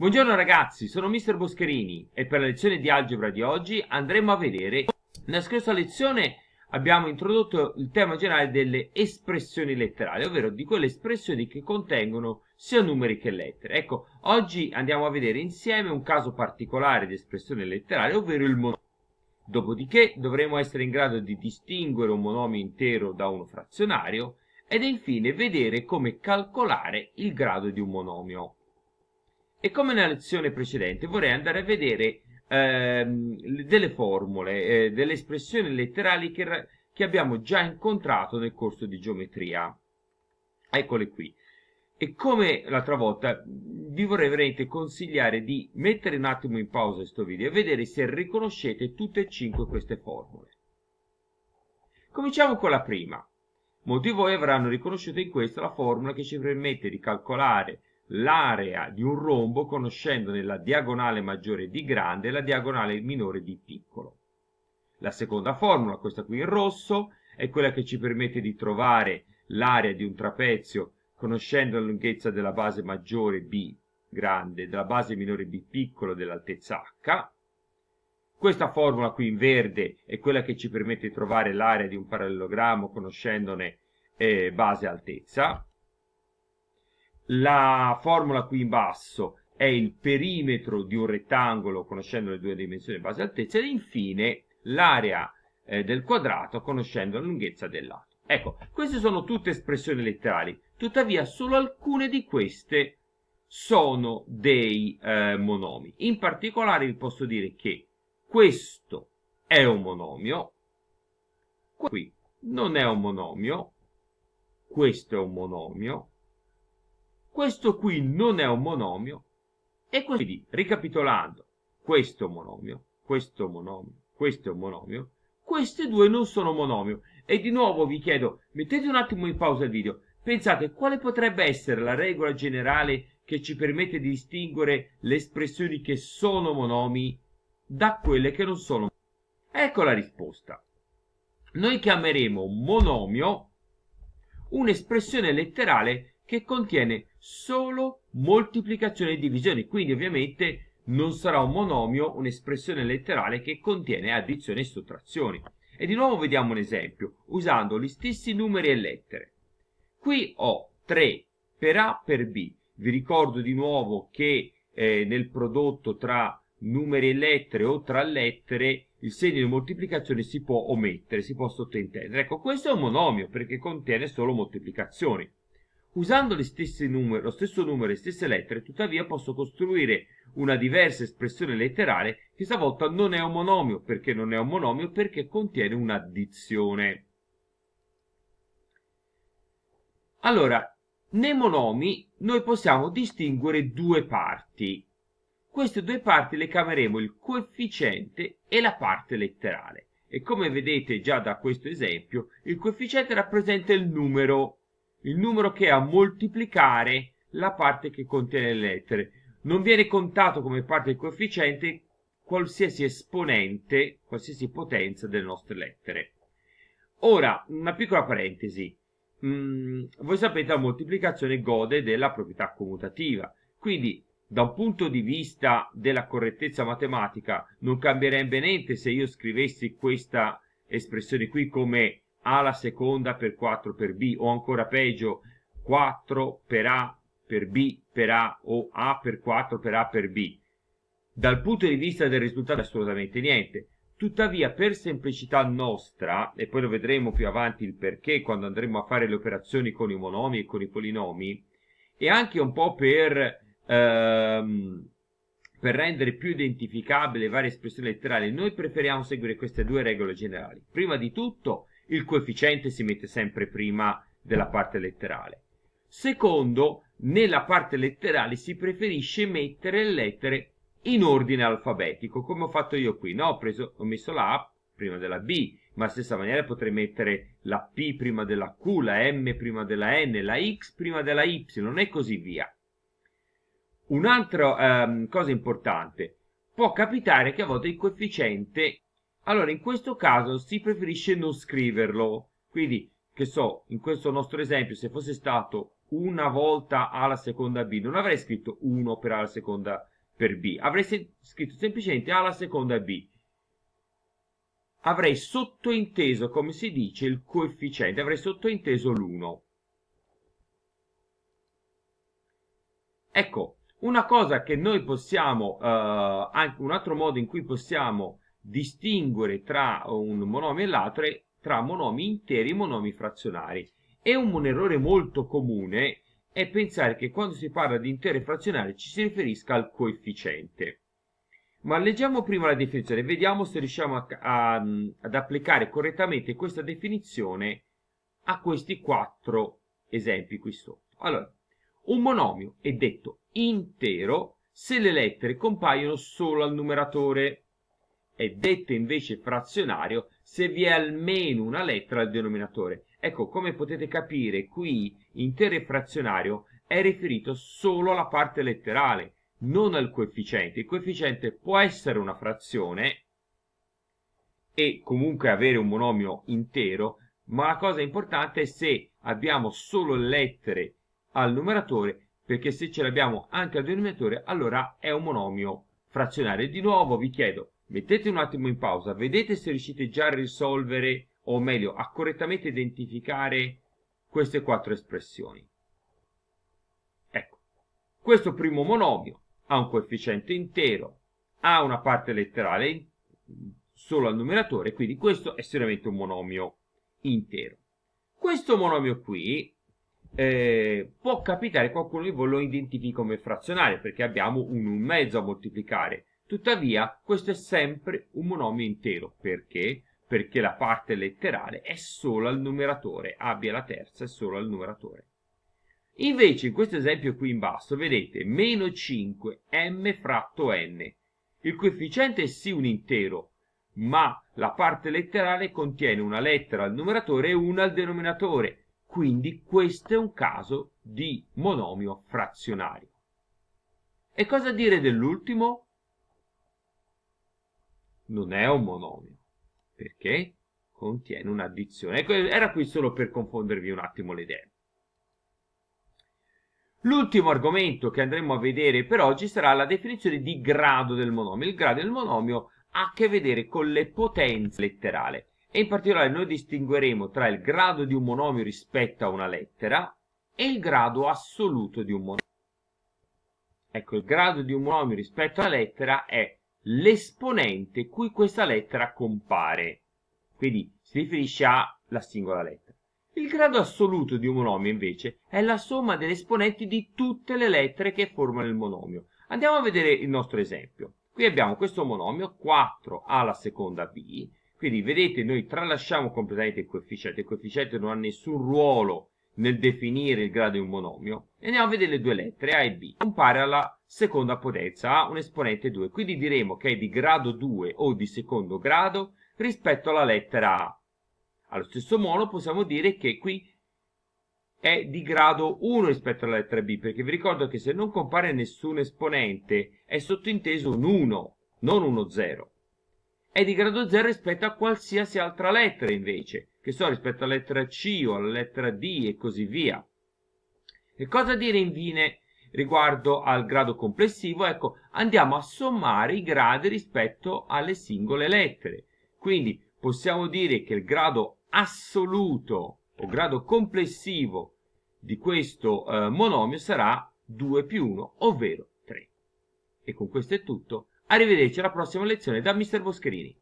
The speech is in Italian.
Buongiorno ragazzi, sono Mr. Boscherini e per la lezione di algebra di oggi andremo a vedere... Nella scorsa lezione abbiamo introdotto il tema generale delle espressioni letterali, ovvero di quelle espressioni che contengono sia numeri che lettere. Ecco, oggi andiamo a vedere insieme un caso particolare di espressione letterale, ovvero il monomio. Dopodiché dovremo essere in grado di distinguere un monomio intero da uno frazionario ed infine vedere come calcolare il grado di un monomio. E come nella lezione precedente vorrei andare a vedere ehm, delle formule, eh, delle espressioni letterali che, che abbiamo già incontrato nel corso di geometria. Eccole qui. E come l'altra volta vi vorrei consigliare di mettere un attimo in pausa questo video e vedere se riconoscete tutte e cinque queste formule. Cominciamo con la prima. Molti di voi avranno riconosciuto in questa la formula che ci permette di calcolare l'area di un rombo conoscendone la diagonale maggiore di grande e la diagonale minore di piccolo. La seconda formula, questa qui in rosso, è quella che ci permette di trovare l'area di un trapezio conoscendo la lunghezza della base maggiore B grande, della base minore B piccolo dell'altezza H. Questa formula qui in verde è quella che ci permette di trovare l'area di un parallelogrammo conoscendone eh, base altezza. La formula qui in basso è il perimetro di un rettangolo conoscendo le due dimensioni base altezza ed infine l'area eh, del quadrato conoscendo la lunghezza del lato. Ecco, queste sono tutte espressioni letterali, tuttavia solo alcune di queste sono dei eh, monomi. In particolare vi posso dire che questo è un monomio, qui non è un monomio, questo è un monomio, questo qui non è un monomio e quindi ricapitolando questo monomio, questo monomio, questo è un monomio, queste due non sono monomio. E di nuovo vi chiedo, mettete un attimo in pausa il video, pensate quale potrebbe essere la regola generale che ci permette di distinguere le espressioni che sono monomi da quelle che non sono. Ecco la risposta. Noi chiameremo monomio un'espressione letterale che contiene solo moltiplicazione e divisione, quindi ovviamente non sarà un monomio un'espressione letterale che contiene addizione e sottrazione. E di nuovo vediamo un esempio, usando gli stessi numeri e lettere. Qui ho 3 per A per B. Vi ricordo di nuovo che eh, nel prodotto tra numeri e lettere o tra lettere il segno di moltiplicazione si può omettere, si può sottintendere. Ecco, questo è un monomio perché contiene solo moltiplicazioni. Usando numeri, lo stesso numero e le stesse lettere, tuttavia posso costruire una diversa espressione letterale che stavolta non è un monomio. Perché non è un monomio? Perché contiene un'addizione. Allora, nei monomi noi possiamo distinguere due parti. Queste due parti le chiameremo il coefficiente e la parte letterale. E come vedete già da questo esempio, il coefficiente rappresenta il numero il numero che è a moltiplicare la parte che contiene le lettere. Non viene contato come parte del coefficiente qualsiasi esponente, qualsiasi potenza delle nostre lettere. Ora, una piccola parentesi. Mm, voi sapete la moltiplicazione gode della proprietà commutativa, quindi da un punto di vista della correttezza matematica non cambierebbe niente se io scrivessi questa espressione qui come a alla seconda per 4 per B o ancora peggio 4 per A per B per A o A per 4 per A per B. Dal punto di vista del risultato assolutamente niente. Tuttavia per semplicità nostra, e poi lo vedremo più avanti il perché quando andremo a fare le operazioni con i monomi e con i polinomi, e anche un po' per, ehm, per rendere più identificabili le varie espressioni letterali, noi preferiamo seguire queste due regole generali. Prima di tutto il coefficiente si mette sempre prima della parte letterale. Secondo, nella parte letterale si preferisce mettere le lettere in ordine alfabetico, come ho fatto io qui, no? Ho, preso, ho messo la A prima della B, ma alla stessa maniera potrei mettere la P prima della Q, la M prima della N, la X prima della Y e così via. Un'altra ehm, cosa importante, può capitare che a volte il coefficiente allora, in questo caso si preferisce non scriverlo. Quindi, che so, in questo nostro esempio, se fosse stato una volta alla seconda B, non avrei scritto 1 per alla seconda per B, avrei se scritto semplicemente alla seconda B. Avrei sottointeso, come si dice, il coefficiente, avrei sottointeso l'1. Ecco, una cosa che noi possiamo, eh, un altro modo in cui possiamo distinguere tra un monomio e l'altro tra monomi interi e monomi frazionari e un errore molto comune è pensare che quando si parla di intero e frazionario ci si riferisca al coefficiente ma leggiamo prima la definizione vediamo se riusciamo a, a, ad applicare correttamente questa definizione a questi quattro esempi qui sotto allora un monomio è detto intero se le lettere compaiono solo al numeratore è detto invece frazionario se vi è almeno una lettera al denominatore. Ecco, come potete capire, qui intero e frazionario è riferito solo alla parte letterale, non al coefficiente. Il coefficiente può essere una frazione e comunque avere un monomio intero, ma la cosa importante è se abbiamo solo lettere al numeratore, perché se ce l'abbiamo anche al denominatore, allora è un monomio frazionario. Di nuovo vi chiedo, mettete un attimo in pausa, vedete se riuscite già a risolvere, o meglio, a correttamente identificare queste quattro espressioni. Ecco, questo primo monomio ha un coefficiente intero, ha una parte letterale solo al numeratore, quindi questo è sicuramente un monomio intero. Questo monomio qui eh, può capitare qualcuno di voi lo identifica come frazionale perché abbiamo un, un mezzo a moltiplicare Tuttavia, questo è sempre un monomio intero, perché? Perché la parte letterale è solo al numeratore, abbia la terza è solo al numeratore. Invece in questo esempio qui in basso vedete meno 5 m fratto n, il coefficiente è sì un intero, ma la parte letterale contiene una lettera al numeratore e una al denominatore, quindi questo è un caso di monomio frazionario. E cosa dire dell'ultimo? non è un monomio, perché contiene un'addizione. Ecco, era qui solo per confondervi un attimo le idee. L'ultimo argomento che andremo a vedere per oggi sarà la definizione di grado del monomio. Il grado del monomio ha a che vedere con le potenze letterali e in particolare noi distingueremo tra il grado di un monomio rispetto a una lettera e il grado assoluto di un monomio. Ecco, il grado di un monomio rispetto alla lettera è l'esponente cui questa lettera compare. Quindi si riferisce alla singola lettera. Il grado assoluto di un monomio invece è la somma degli esponenti di tutte le lettere che formano il monomio. Andiamo a vedere il nostro esempio. Qui abbiamo questo monomio 4 alla seconda b, quindi vedete noi tralasciamo completamente il coefficiente, il coefficiente non ha nessun ruolo nel definire il grado di un monomio e andiamo a vedere le due lettere A e B compare alla seconda potenza A un esponente 2 quindi diremo che è di grado 2 o di secondo grado rispetto alla lettera A allo stesso modo possiamo dire che qui è di grado 1 rispetto alla lettera B perché vi ricordo che se non compare nessun esponente è sottinteso un 1 non uno 0 è di grado 0 rispetto a qualsiasi altra lettera invece, che so rispetto alla lettera C o alla lettera D e così via. E cosa dire infine riguardo al grado complessivo? Ecco, andiamo a sommare i gradi rispetto alle singole lettere. Quindi possiamo dire che il grado assoluto o grado complessivo di questo eh, monomio sarà 2 più 1, ovvero 3. E con questo è tutto. Arrivederci alla prossima lezione da Mr. Boscherini.